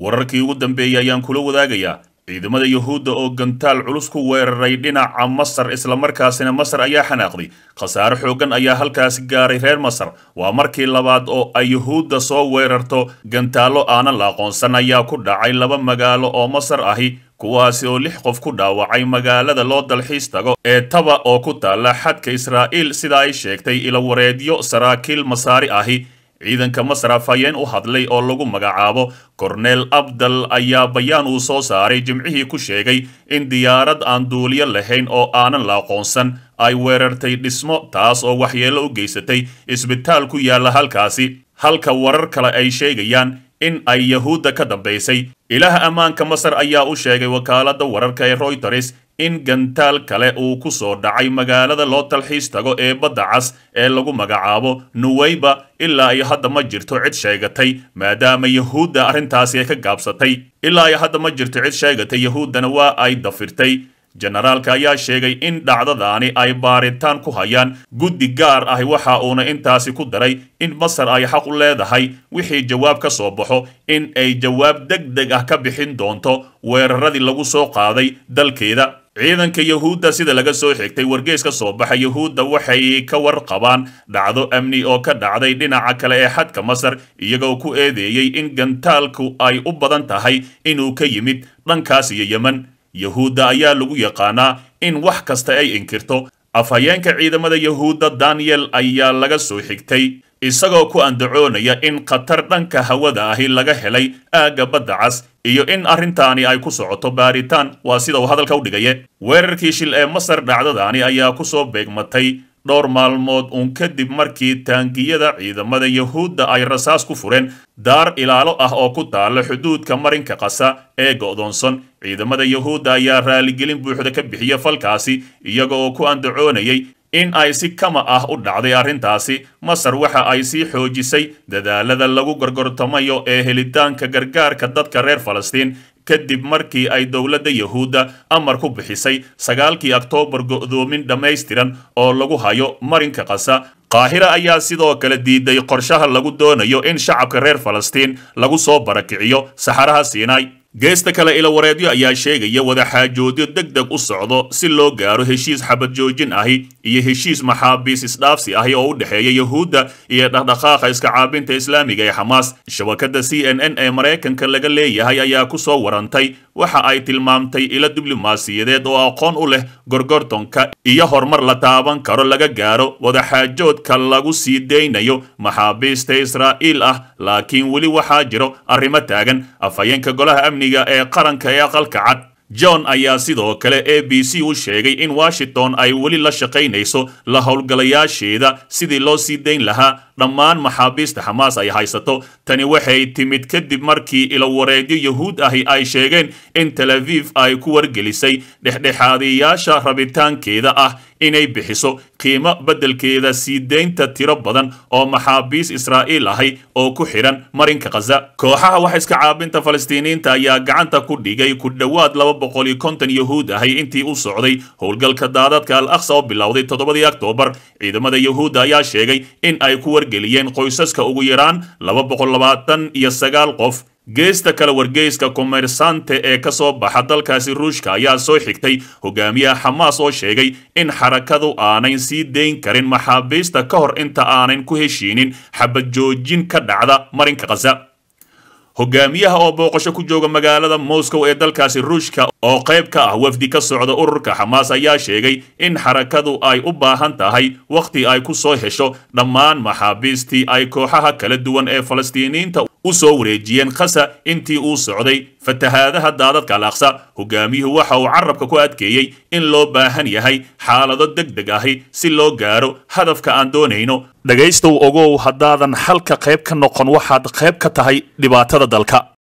wararkii ugu dambeeyey ayaan kula wadaagayaa ciidamada yuhuudda oo gantaal culus ku weeraray dhinaca masar isla markaasina masar ayaa xanaaqday khasaare xooggan ayaa halkaasi gaaray reer masar waa markii labaad oo ay yuhuudda soo weerarto gantaallo aanan la aqoonsan ayaa ku dhacay laba magaalo oo masar ahi kuwaasi oo lix qof ku dhaawacay magaalada loo dalxiis tago ee taba oo ku taalla xadka israa'iil sida ay sheegtay ilawareedyo saraakiil masaari ahi ciidanka masraf ayeen u hadlay oo lagu magacaabo korneel abdal ayaa bayaan uu soo saaray jimcihii ku sheegay in diyaarad aan duuliyo lahayn oo aanan la aqoonsan ay weerartay dhismo taas oo waxyeello u geysatay isbitaal ku yaalla halkaasi halka warar kale ay sheegayaan in ay yahuudda ka dambaysay ilaha ammaanka masar ayaa u sheegay wakaalada wararka ee royters in gantaal kale uu ku soo dhacay magaalada loo talxiis tago ee badda cas ee lagu magacaabo nuweyba ilaa iyo hadda ma jirto cid sheegatay maadaama yahuudda arrintaasi ay ka gaabsatay ilaa iyo hadda ma jirto cid sheegatay yahuuddana waa ay dafirtay jenaraalka ayaa sheegay in dhacdadaani ay baaritaan ku hayaan guddi gaar ah waxa uuna intaasi ku daray in masar ay xaq u leedahay wixii jawaab ka soo baxo in ay jawaab deg deg ah ka bixin doonto weeraradii lagu soo qaaday dalkeeda ciidanka yahuudda sida laga soo xigtay wargeys ka soo baxa yahuudda waxay ka warqabaan dhacdo amni oo ka dhacday dhinaca kale ee xadka masar iyagoo ku eedeeyey in gantaalku ay u badan tahay inuu ka yimid dhankaas iyo yeman yuhuudda ayaa lagu yaqaanaa in wax kasta ay inkirto afhayeenka ciidamada yahuudda daniyel ayaa laga soo xigtay isagoo ku andacoonaya in khatar dhanka hawada ahi laga helay aagga badda cas iyo in arrintaani ay ku socoto baaritaan waa sida uu hadalka u dhigaye weerarkii shil ee masar dhacdadaani ayaa ku soo beegmatay dhowr maalmood uun kadib markii taangiyada ciidamada yahuudda ay rasaas ku fureen daar ilaalo ah oo ku taala xuduudka marinka qasa ee go'doonsan ciidamada yahuudda ayaa raaligelin buuxda ka bixiyey falkaasi iyaga oo ku andacoonayay in ay si kama ah u dhacday arrintaasi masar waxa ay sii xoojisay dadaalada lagu gorgortamayo ee helitaanka gargaarka dadka reer falastiin kadib markii ay dowladda yahuudda amar ku bixisay sagaalkii oktoobar go'doomin dhammaystiran oo lagu hayo marinka qasa qaahira ayaa sidoo kale diiday qorshaha lagu doonayo in shacabka reer falastiin lagu soo barakiciyo saxaraha siinay geesta kale ilo wareedyo ayaa sheegaya wadaxaajoodyo deg deg u socdo si loo gaaro heshiis xabad joojin ahi iyo heshiis maxaabiis isdhaafsi ahi oo u dhexeeya yahuudda iyo dhaqdhaqaaqa iska caabinta islaamiga ee xamaas shabakadda c n n ee maraykanka laga leeyahay ayaa ku soo warantay waxa ay tilmaamtay ilo diblomaasiyadeed oo aqoon u leh gorgortonka iyo horumar la taaban karo laga gaaro wada xaajoodka lagu sii deynayo maxaabiista israa'iil ah laakiin weli waxaa jiro arrimo taagan afhayeenka golaha amniga ee qaranka ee aqalka cad john ayaa sidoo kale a b c u sheegay in washington ay weli la shaqaynayso la howlgalayaasheeda sidii loo sii dayn lahaa dhammaan maxaabiista xamaas ay haysato tani waxay timid kadib markii wareegyo yuhuud ahi ay sheegeen in tel aviv ay ku wargelisay dhexdhexaadiyaasha rabitaankeeda ah inay bixiso qiimo beddelkeeda siideynta tiro badan oo maxaabiis israa'iil ahay oo ku xidhan marinka khaza kooxaha wax iska caabinta falastiiniyiinta ayaa gacanta ku dhigay ku dhowaad laba boqol iyo konton yahuud ahi intii u socday howlgalka daadadka al akhsa oo bilowday toddobadii oktoobar ciidamada yahuudda ayaa sheegay in ay ku warg geliyeen qoysaska ugu yaraan laba boqol labaatan iyo sagaal qof geesta kale wargeyska komersante ee ka soo baxa dalkaasi ruushka ayaa soo xigtay hogaamiyaha xamaas oo sheegay in xarakadu aanayn sii dayn karin maxaabiista ka hor inta aanayn ku heshiinin xabad joojin ka dhacda marinka khaza hogaamiyaha oo booqasho ku jooga magaalada moscow ee dalkaasi ruushka oo qayb ka ah wafdi ka socda ururka xamaas ayaa sheegay in xarakadu ay u baahan tahay wakhti ay ku soo hesho dhammaan maxaabiistii ay kooxaha kala duwan ee falastiiniinta u soo wareejiyeen khasa intii uu socday fatahaadaha daadadka alaaqsa hogaamiyuhu waxa uu carabka ku adkeeyey in loo baahan yahay xaalado deg deg ahi si loo gaaro hadafka aan doonayno dhegaystow ogow haddaadan xalka qayb ka noqon waxaad qayb ka tahay dhibaatada dalka